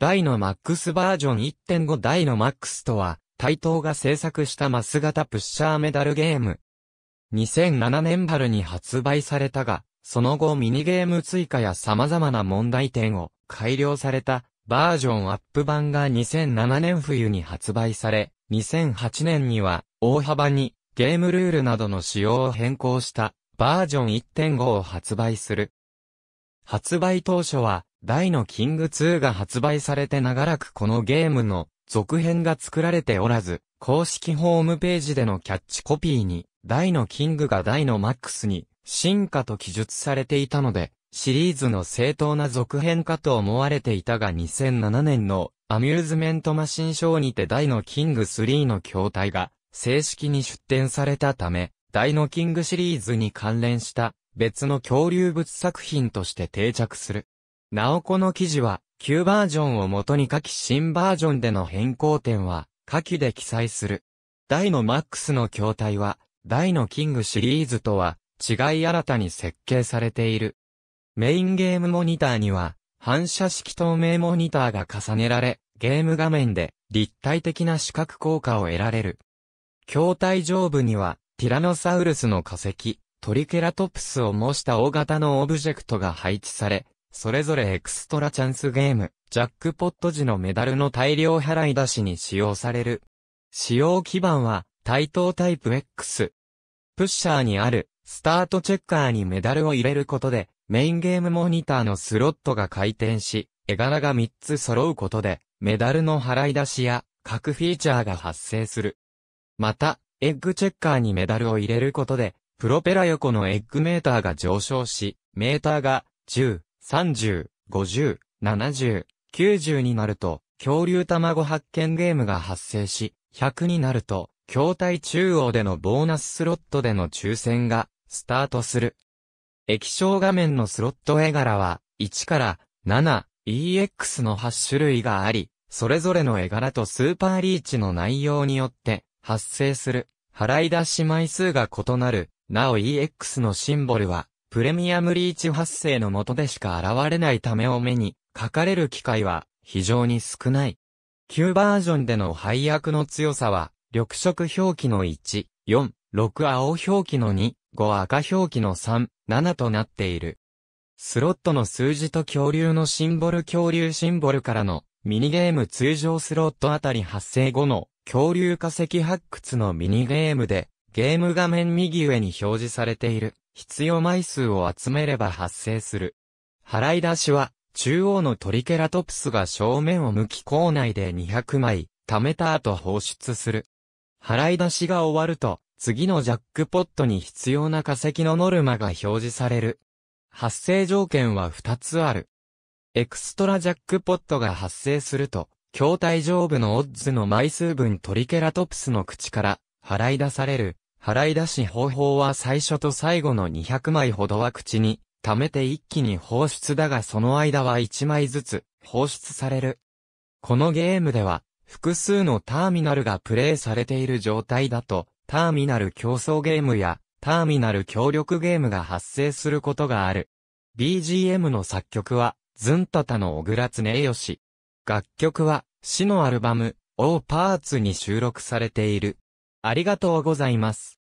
ダイマックスバージョン1.5ノのックスとは、対等が制作したマス型プッシャーメダルゲーム。2007年春に発売されたが、その後ミニゲーム追加や様々な問題点を改良されたバージョンアップ版が2007年冬に発売され、2008年には大幅にゲームルールなどの仕様を変更したバージョン1.5を発売する。発売当初は大のキング2が発売されて長らくこのゲームの続編が作られておらず、公式ホームページでのキャッチコピーに、大のキングが大のマックスに進化と記述されていたので、シリーズの正当な続編かと思われていたが2007年のアミューズメントマシンショーにて大のキング3の筐体が正式に出展されたため、大のキングシリーズに関連した別の恐竜物作品として定着するなおこの記事は、旧バージョンを元に書き新バージョンでの変更点は、下記で記載する。大のマックスの筐体は、大のキングシリーズとは、違い新たに設計されている。メインゲームモニターには、反射式透明モニターが重ねられ、ゲーム画面で立体的な視覚効果を得られる。筐体上部には、ティラノサウルスの化石、トリケラトプスを模した大型のオブジェクトが配置され、それぞれエクストラチャンスゲーム、ジャックポット時のメダルの大量払い出しに使用される。使用基盤は、対等タイプ X。プッシャーにある、スタートチェッカーにメダルを入れることで、メインゲームモニターのスロットが回転し、絵柄が3つ揃うことで、メダルの払い出しや、各フィーチャーが発生する。また、エッグチェッカーにメダルを入れることで、プロペラ横のエッグメーターが上昇し、メーターが10、30、50、70、90になると、恐竜卵発見ゲームが発生し、100になると、筐体中央でのボーナススロットでの抽選が、スタートする。液晶画面のスロット絵柄は、1から 7EX の8種類があり、それぞれの絵柄とスーパーリーチの内容によって、発生する、払い出し枚数が異なる、なお EX のシンボルは、プレミアムリーチ発生のもとでしか現れないためお目に、書かれる機会は非常に少ない。旧バージョンでの配役の強さは、緑色表記の1、4、6青表記の2、5赤表記の3、7となっている。スロットの数字と恐竜のシンボル恐竜シンボルからのミニゲーム通常スロットあたり発生後の恐竜化石発掘のミニゲームでゲーム画面右上に表示されている。必要枚数を集めれば発生する。払い出しは、中央のトリケラトプスが正面を向き口内で200枚、貯めた後放出する。払い出しが終わると、次のジャックポットに必要な化石のノルマが表示される。発生条件は2つある。エクストラジャックポットが発生すると、筐体上部のオッズの枚数分トリケラトプスの口から払い出される払い出し方法は最初と最後の200枚ほどは口に溜めて一気に放出だがその間は1枚ずつ放出される。このゲームでは複数のターミナルがプレイされている状態だとターミナル競争ゲームやターミナル協力ゲームが発生することがある。BGM の作曲はズンタタの小倉常義。楽曲は、死のアルバム、オーパーツに収録されている。ありがとうございます。